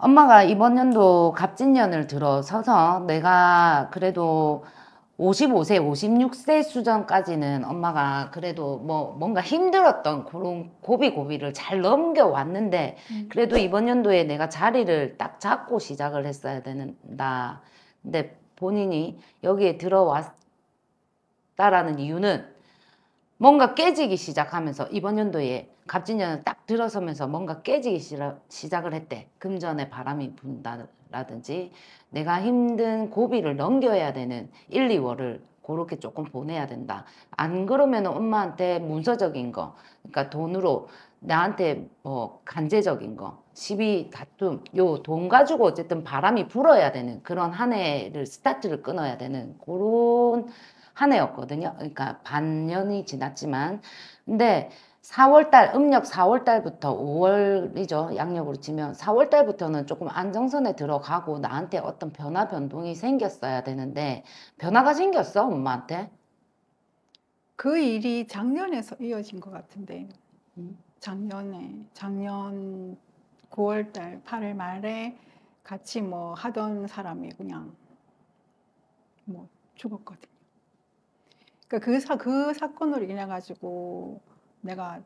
엄마가 이번 연도 갑진년을 들어서서 내가 그래도 55세, 56세 수준까지는 엄마가 그래도 뭐 뭔가 힘들었던 그런 고비고비를 잘 넘겨왔는데 음. 그래도 이번 연도에 내가 자리를 딱 잡고 시작을 했어야 되는다. 근데 본인이 여기에 들어왔다라는 이유는 뭔가 깨지기 시작하면서 이번 연도에 갑진년은 딱 들어서면서 뭔가 깨지기 시작을 했대. 금전에 바람이 분다라든지 내가 힘든 고비를 넘겨야 되는 1, 2월을 그렇게 조금 보내야 된다. 안 그러면 엄마한테 문서적인 거, 그러니까 돈으로 나한테 뭐 간제적인 거, 시비, 다툼, 요 돈 가지고 어쨌든 바람이 불어야 되는 그런 한 해를 스타트를 끊어야 되는 그런 한 해였거든요. 그러니까 반년이 지났지만 근데 4월달 음력 4월달부터 5월이죠 양력으로 치면 4월달부터는 조금 안정선에 들어가고 나한테 어떤 변화 변동이 생겼어야 되는데 변화가 생겼어 엄마한테 그 일이 작년에서 이어진 것 같은데 작년에 작년 9월달 8일 말에 같이 뭐 하던 사람이 그냥 뭐 죽었거든요. 그러니까 그, 사, 그 사건으로 인해 가지고 내가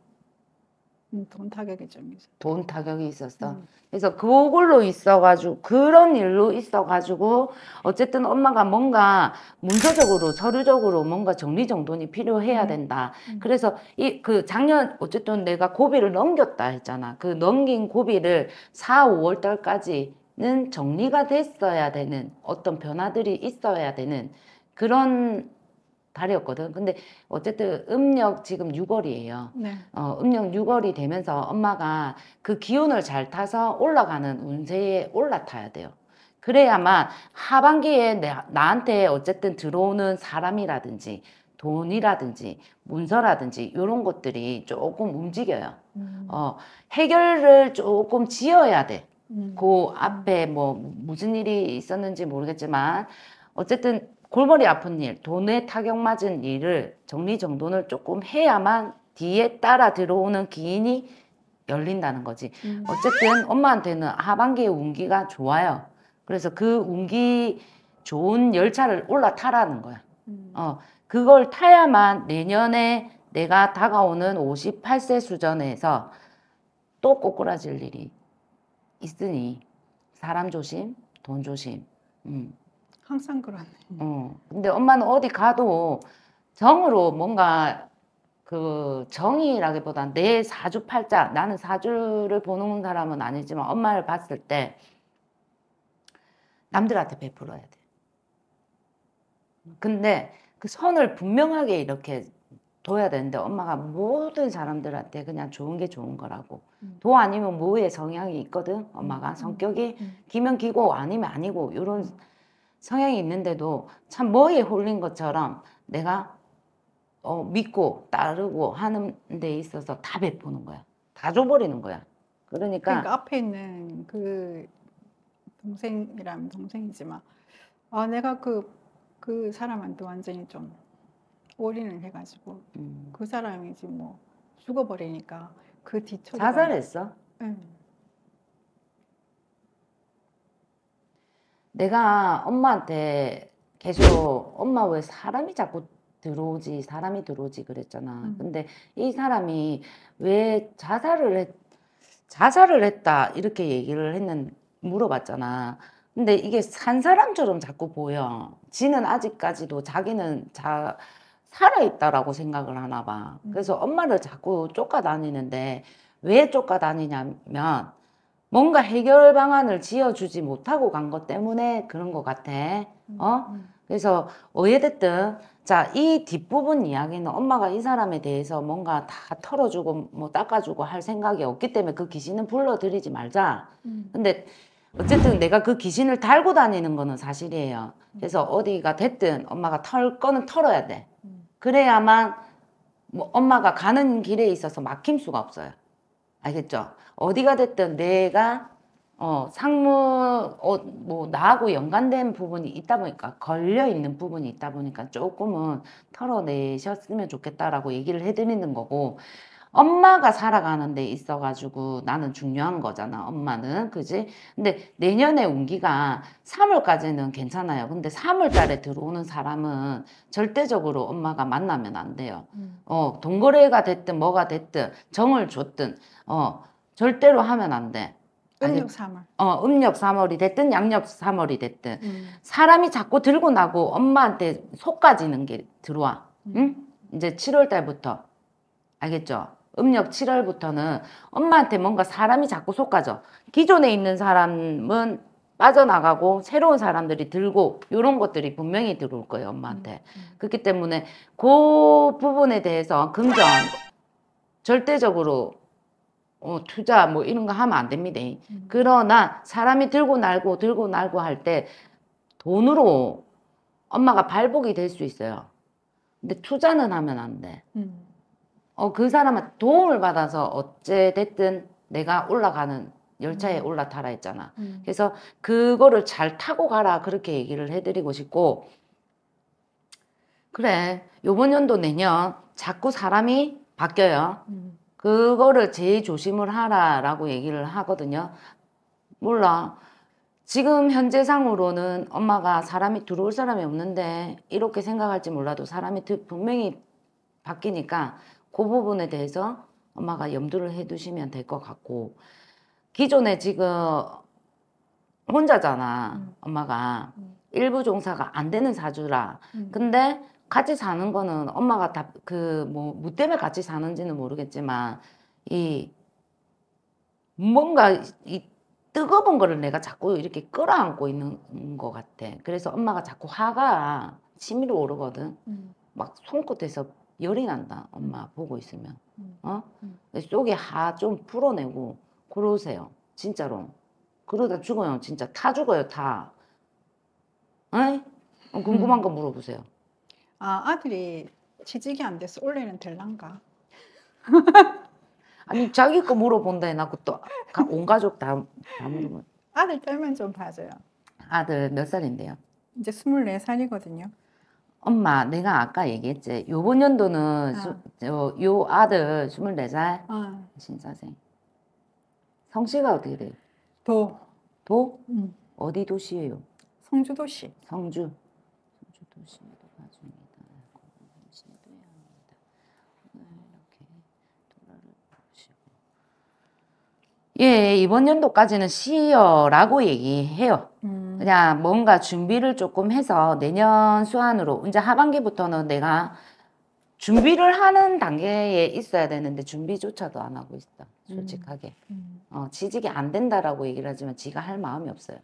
음, 돈 타격이 좀 있어. 돈 타격이 있었어. 음. 그래서 그걸로 있어가지고 그런 일로 있어가지고 어쨌든 엄마가 뭔가 문서적으로 서류적으로 뭔가 정리정돈이 필요해야 음. 된다. 음. 그래서 이 그 작년 어쨌든 내가 고비를 넘겼다 했잖아. 그 넘긴 고비를 4, 5월 달까지는 정리가 됐어야 되는 어떤 변화들이 있어야 되는 그런 달이었거든. 근데 어쨌든 음력 지금 6월이에요. 네. 어, 음력 6월이 되면서 엄마가 그 기운을 잘 타서 올라가는 운세에 올라타야 돼요. 그래야만 하반기에 나, 나한테 어쨌든 들어오는 사람이라든지 돈이라든지 문서라든지 이런 것들이 조금 움직여요. 음. 어, 해결을 조금 지어야 돼. 음. 그 앞에 뭐 무슨 일이 있었는지 모르겠지만 어쨌든 골머리 아픈 일, 돈에 타격 맞은 일을 정리정돈을 조금 해야만 뒤에 따라 들어오는 기인이 열린다는 거지. 음. 어쨌든 엄마한테는 하반기에 운기가 좋아요. 그래서 그 운기 좋은 열차를 올라타라는 거야. 음. 어, 그걸 타야만 내년에 내가 다가오는 58세 수전에서 또 꼬꾸라질 일이 있으니 사람 조심, 돈 조심. 음. 항상 그러네. 어. 예. 근데 엄마는 어디 가도 정으로 뭔가 그 정이라기보단 내 사주팔자 나는 사주를 보는 사람은 아니지만 엄마를 봤을 때 남들한테 베풀어야 돼. 근데 그 선을 분명하게 이렇게 둬야 되는데 엄마가 모든 사람들한테 그냥 좋은 게 좋은 거라고 음. 도 아니면 모의 성향이 있거든 엄마가 음, 음, 성격이 음, 음. 기면 기고 아니면 아니고 이런 성향이 있는데도 참머 뭐에 홀린 것처럼 내가 어, 믿고 따르고 하는 데 있어서 다 베푸는 거야. 다 줘버리는 거야. 그러니까, 그러니까 앞에 있는 그 동생이라면 동생이지만 아 내가 그그 그 사람한테 완전히 좀 올인을 해가지고 음. 그 사람이 지금 뭐 죽어버리니까 그 뒤처리 자살했어. 응. 내가 엄마한테 계속 엄마 왜 사람이 자꾸 들어오지 사람이 들어오지 그랬잖아. 음. 근데 이 사람이 왜 자살을 했, 자살을 했다 이렇게 얘기를 했는 물어봤잖아. 근데 이게 산 사람처럼 자꾸 보여. 지는 아직까지도 자기는 자 살아있다라고 생각을 하나 봐. 음. 그래서 엄마를 자꾸 쫓아다니는데 왜 쫓아다니냐면 뭔가 해결 방안을 지어주지 못하고 간 것 때문에 그런 것 같아. 음, 어? 음. 그래서 어찌됐든 자, 이 뒷부분 이야기는 엄마가 이 사람에 대해서 뭔가 다 털어주고 뭐 닦아주고 할 생각이 없기 때문에 그 귀신은 불러들이지 말자. 음. 근데 어쨌든 내가 그 귀신을 달고 다니는 거는 사실이에요. 그래서 어디가 됐든 엄마가 털 거는 털어야 돼. 그래야만 뭐 엄마가 가는 길에 있어서 막힘 수가 없어요. 알겠죠? 어디가 됐든 내가 어, 상무 어, 뭐 나하고 연관된 부분이 있다 보니까 걸려 있는 부분이 있다 보니까 조금은 털어내셨으면 좋겠다라고 얘기를 해드리는 거고 엄마가 살아가는 데 있어가지고 나는 중요한 거잖아. 엄마는. 그지? 근데 내년에 운기가 3월까지는 괜찮아요. 근데 3월 달에 들어오는 사람은 절대적으로 엄마가 만나면 안 돼요. 음. 어, 동거래가 됐든 뭐가 됐든 정을 줬든, 어, 절대로 하면 안 돼. 음력 3월. 어, 음력 3월이 됐든 양력 3월이 됐든 음. 사람이 자꾸 들고 나고 엄마한테 속까지는 게 들어와. 음. 응? 음. 이제 7월 달부터 알겠죠? 음력 7월부터는 엄마한테 뭔가 사람이 자꾸 속아져 기존에 있는 사람은 빠져나가고 새로운 사람들이 들고 이런 것들이 분명히 들어올 거예요 엄마한테 음, 음. 그렇기 때문에 그 부분에 대해서 긍정 절대적으로 어, 투자 뭐 이런 거 하면 안 됩니다 음. 그러나 사람이 들고 날고 들고 날고 할 때 돈으로 엄마가 발복이 될 수 있어요 근데 투자는 하면 안돼 음. 어, 그 사람한테 도움을 받아서 어찌됐든 내가 올라가는 열차에 음. 올라타라 했잖아. 음. 그래서 그거를 잘 타고 가라 그렇게 얘기를 해드리고 싶고 그래 요번 연도 내년 자꾸 사람이 바뀌어요. 음. 그거를 제일 조심을 하라라고 얘기를 하거든요. 몰라. 지금 현재 상으로는 엄마가 사람이 들어올 사람이 없는데 이렇게 생각할지 몰라도 사람이 분명히 바뀌니까 그 부분에 대해서 엄마가 염두를 해두시면 될 것 같고 기존에 지금 혼자잖아 음. 엄마가 음. 일부 종사가 안 되는 사주라 음. 근데 같이 사는 거는 엄마가 다 그 뭐무 때문에 같이 사는지는 모르겠지만 이 뭔가 이 뜨거운 거를 내가 자꾸 이렇게 끌어안고 있는 것 같아 그래서 엄마가 자꾸 화가 치밀어 오르거든 음. 막 손끝에서 열이 난다. 엄마 보고 있으면. 음. 어? 음. 속에 하 좀 풀어내고 그러세요. 진짜로. 그러다 죽어요. 진짜 타 죽어요. 다. 에? 궁금한 음. 거 물어보세요. 아 아들이 취직이 안 돼서 올해는 될란가? 아니 자기 거 물어본다 해놨고 또온 가족 다, 다 물어봐. 아들 딸만 좀 봐줘요. 아들 몇 살인데요? 이제 24살이거든요. 엄마, 내가 아까 얘기했지. 요번 연도는 아. 수, 저, 요 아들 24살 어. 아. 신사생. 성씨가 어떻게 돼요? 도. 도? 음. 어디 도시예요? 성주도시. 성주. 성주도시. 예, 이번 연도까지는 시여라고 얘기해요. 음. 그냥 뭔가 준비를 조금 해서 내년 수완으로 이제 하반기부터는 내가 준비를 하는 단계에 있어야 되는데 준비조차도 안 하고 있어 음. 솔직하게. 음. 어, 지직이안 된다라고 얘기를 하지만 지가 할 마음이 없어요.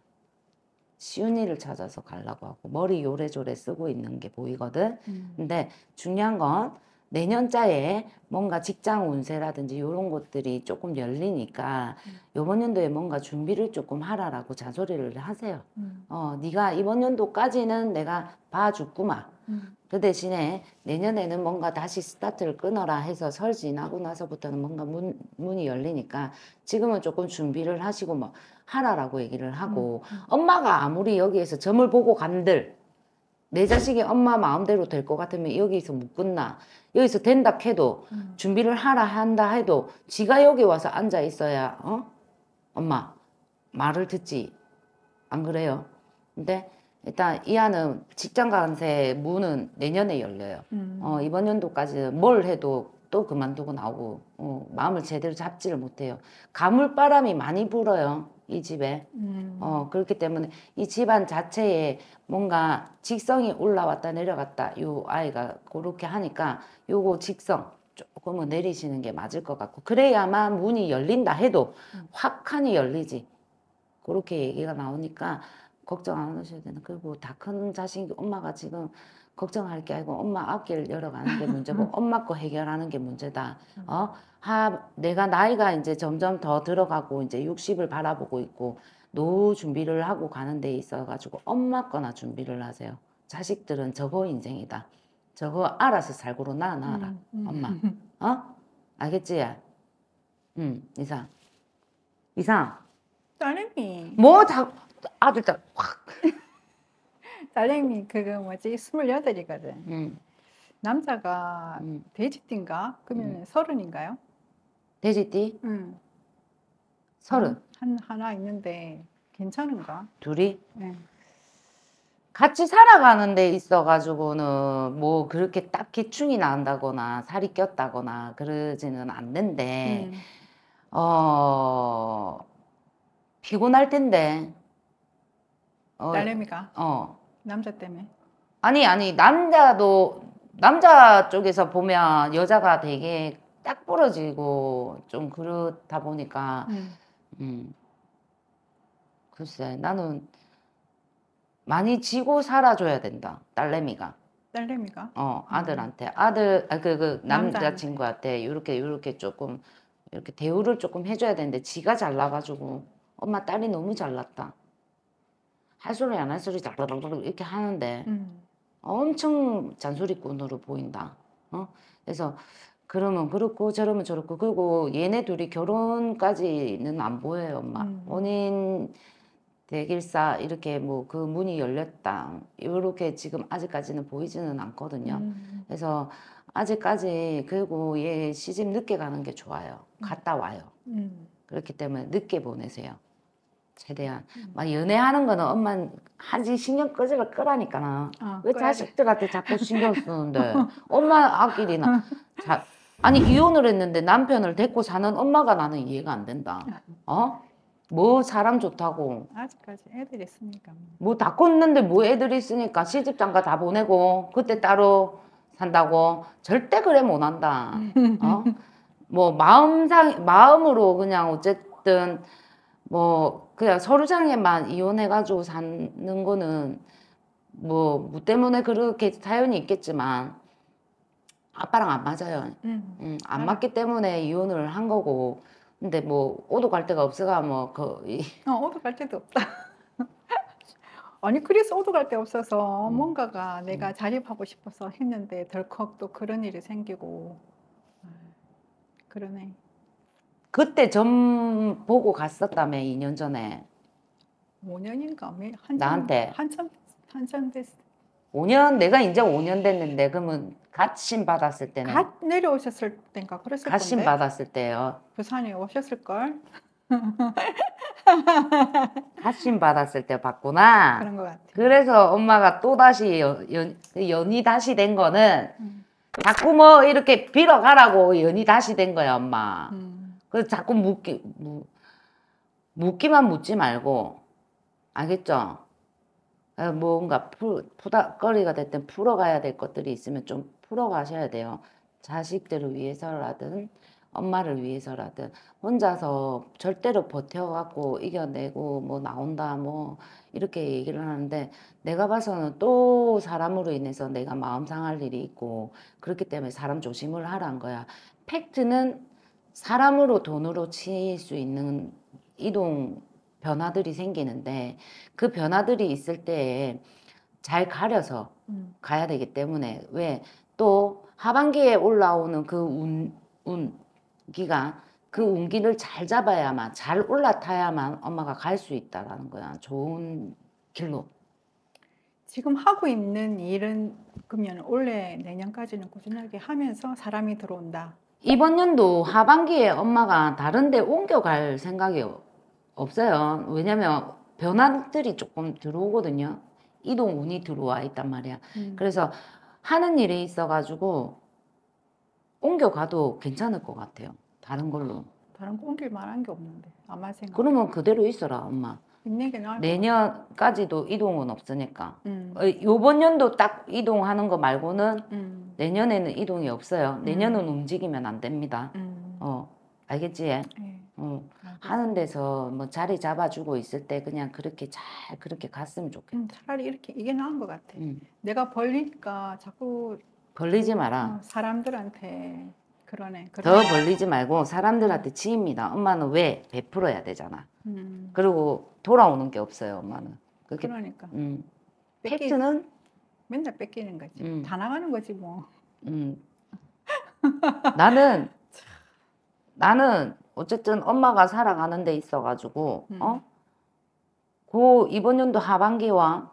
쉬운 일을 찾아서 가려고 하고 머리 요래조래 쓰고 있는 게 보이거든. 음. 근데 중요한 건 내년자에 뭔가 직장 운세라든지 이런 것들이 조금 열리니까 이번 음. 연도에 뭔가 준비를 조금 하라라고 잔소리를 하세요. 음. 어, 네가 이번 연도까지는 내가 봐주구만. 음. 그 대신에 내년에는 뭔가 다시 스타트를 끊어라 해서 설 지나고 나서부터는 뭔가 문, 문이 열리니까 지금은 조금 준비를 하시고 뭐 하라라고 얘기를 하고 음. 음. 엄마가 아무리 여기에서 점을 보고 간들 내 자식이 엄마 마음대로 될 것 같으면 여기서 못 끝나. 여기서 된다 해도 음. 준비를 하라 한다 해도 지가 여기 와서 앉아 있어야 어? 엄마 말을 듣지. 안 그래요? 근데 일단 이하는 직장 간세 문은 내년에 열려요. 음. 어, 이번 연도까지 뭘 해도 또 그만두고 나오고 어, 마음을 제대로 잡지를 못해요. 가물바람이 많이 불어요. 이 집에. 음. 어, 그렇기 때문에 이 집안 자체에 뭔가 직성이 올라왔다 내려갔다 요 아이가 그렇게 하니까 요거 직성 조금은 내리시는 게 맞을 것 같고 그래야만 문이 열린다 해도 음. 확하니 열리지. 그렇게 얘기가 나오니까 걱정 안 하셔야 되는 그리고 다 큰 자식이 엄마가 지금 걱정할 게 아니고 엄마 앞길 열어가는 게 문제고 엄마 거 해결하는 게 문제다. 음. 어? 하 내가 나이가 이제 점점 더 들어가고 이제 60을 바라보고 있고 노후 준비를 하고 가는 데 있어 가지고 엄마 거나 준비를 하세요. 자식들은 저거 인생이다. 저거 알아서 살고로 나나라 음, 음. 엄마. 어? 알겠지? 음 이상. 이상. 딸내미. 뭐다 아들 딸 확. 딸내미 그거 뭐지 스물여덟이거든. 음. 남자가 음. 돼지띠인가? 그러면 서른인가요? 돼지띠? 응. 서른. 한 하나 있는데 괜찮은가? 둘이? 네. 같이 살아가는 데 있어가지고는 뭐 그렇게 딱히 충이 난다거나 살이 꼈다거나 그러지는 않는데 음. 어 피곤할 텐데 어, 딸내미가 어 남자 때문에. 아니 아니 남자도 남자 쪽에서 보면 여자가 되게 딱 부러지고 좀 그렇다 보니까 음. 음. 글쎄 나는 많이 지고 살아줘야 된다 딸내미가 딸내미가 어 음. 아들한테 아들 아, 그, 그 남자친구한테 이렇게 이렇게 조금 이렇게 대우를 조금 해줘야 되는데 지가 잘나가지고 엄마 딸이 너무 잘났다 할 소리 안 할 소리 자르르 이렇게 하는데 음. 엄청 잔소리꾼으로 보인다. 어? 그래서 그러면 그렇고 저러면 저렇고 그리고 얘네 둘이 결혼까지는 안 보여요 엄마 음. 원인 대길사 이렇게 뭐 그 문이 열렸다 이렇게 지금 아직까지는 보이지는 않거든요 음. 그래서 아직까지 그리고 얘 시집 늦게 가는 게 좋아요 음. 갔다 와요 음. 그렇기 때문에 늦게 보내세요 최대한 음. 막 연애하는 거는 엄마 하지 신경 끄지를 라니까 어, 아, 왜 자식들한테 자꾸 신경 쓰는데 엄마 아끼리나 자, 아니 이혼을 했는데 남편을 데리고 사는 엄마가 나는 이해가 안 된다 아. 어? 뭐 사람 좋다고 아직까지 애들 있으니까 뭐 다 컸는데 뭐애들 있으니까 시집장가 다 보내고 그때 따로 산다고 절대 그래 못한다 음. 어? 뭐 마음상 마음으로 그냥 어쨌든 뭐 그냥 서류상에만 이혼해가지고 사는 거는 뭐, 뭐 때문에 그렇게 사연이 있겠지만 아빠랑 안 맞아요. 음. 음, 안 맞기 때문에 이혼을 한 거고 근데 뭐 오도 갈 데가 없어가 뭐 거의 어, 오도 갈 데도 없다. 아니 그래서 오도 갈 데 없어서 음. 뭔가가 내가 음. 자립하고 싶어서 했는데 덜컥 또 그런 일이 생기고 음, 그러네. 그때 점 보고 갔었다며 2년 전에. 5년인가? 한참, 나한테. 한참 한참 됐어. 5년 내가 이제 5년 됐는데 그러면 갓신 받았을 때는 갓 내려오셨을 때인가 그랬을 건데. 갓신 받았을 때요. 부산에 오셨을 걸. 갓신 받았을 때 봤구나. 그런 것 같아. 그래서 엄마가 또 다시 연, 연 그 연이 다시 된 거는 음. 자꾸 뭐 이렇게 빌어가라고 연이 다시 된 거야 엄마. 음. 그래서 자꾸 묻기, 묻, 묻기만 묻지 말고, 알겠죠? 아, 뭔가 푸닥거리가 됐든 풀어가야 될 것들이 있으면 좀 풀어가셔야 돼요. 자식들을 위해서라든, 엄마를 위해서라든, 혼자서 절대로 버텨갖고 이겨내고 뭐 나온다, 뭐 이렇게 얘기를 하는데, 내가 봐서는 또 사람으로 인해서 내가 마음 상할 일이 있고, 그렇기 때문에 사람 조심을 하란 거야. 팩트는 사람으로 돈으로 칠 수 있는 이동 변화들이 생기는데 그 변화들이 있을 때에 잘 가려서 음. 가야 되기 때문에 왜 또 하반기에 올라오는 그 운, 운기가 그 운기를 잘 잡아야만 잘 올라타야만 엄마가 갈 수 있다라는 거야 좋은 길로 지금 하고 있는 일은 그러면 올해 내년까지는 꾸준하게 하면서 사람이 들어온다 이번 연도 하반기에 엄마가 다른 데 옮겨갈 생각이 없어요. 왜냐면 변화들이 조금 들어오거든요. 이동 운이 들어와 있단 말이야. 음. 그래서 하는 일에 있어가지고 옮겨가도 괜찮을 것 같아요. 다른 걸로. 다른 거 옮길 만한 게 없는데. 아마 생각. 그러면 그대로 있어라, 엄마. 내년까지도 이동은 없으니까 음. 어, 요번 년도딱 이동하는 거 말고는 음. 내년에는 이동이 없어요 음. 내년은 움직이면 안 됩니다 음. 어 알겠지 예. 어, 하는 데서 뭐 자리 잡아주고 있을 때 그냥 그렇게 잘 그렇게 갔으면 좋겠다 음, 차라리 이렇게 이게 나은 것 같아 내가 벌리니까 자꾸 벌리지 마라 어, 사람들한테 그러네, 그러네. 더 벌리지 말고 사람들한테 지입니다 엄마는 왜 베풀어야 되잖아. 음. 그리고 돌아오는 게 없어요, 엄마는. 그렇게, 그러니까 음. 뺏기, 팩트는 맨날 뺏기는 거지. 음. 다 나가는 거지 뭐. 음. 나는 나는 어쨌든 엄마가 살아가는 데 있어가지고 음. 어? 고 이번 연도 하반기와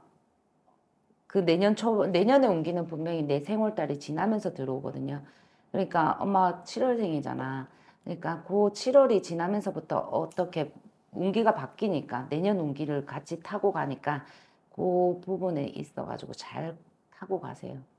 그 내년 초 내년에 옮기는 분명히 내 생월달이 지나면서 들어오거든요. 그러니까 엄마 7월생이잖아. 그러니까 그 7월이 지나면서부터 어떻게 운기가 바뀌니까 내년 운기를 같이 타고 가니까 그 부분에 있어가지고 잘 타고 가세요.